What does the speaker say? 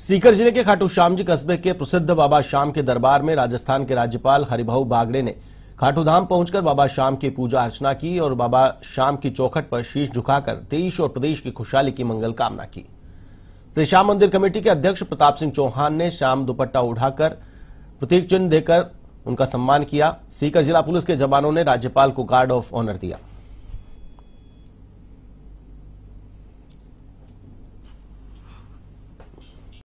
सीकर जिले के खाटू श्याम जी कस्बे के प्रसिद्ध बाबा श्याम के दरबार में राजस्थान के राज्यपाल हरिभाऊ बागड़े ने खाटू धाम पहुंचकर बाबा श्याम की पूजा अर्चना की और बाबा श्याम की चौखट पर शीश झुकाकर देश और प्रदेश की खुशहाली की मंगल कामना की श्री श्याम मंदिर कमेटी के अध्यक्ष प्रताप सिंह चौहान ने श्याम दुपट्टा उठाकर प्रतीक चिन्ह देकर उनका सम्मान किया सीकर जिला पुलिस के जवानों ने राज्यपाल को गार्ड ऑफ ऑनर दिया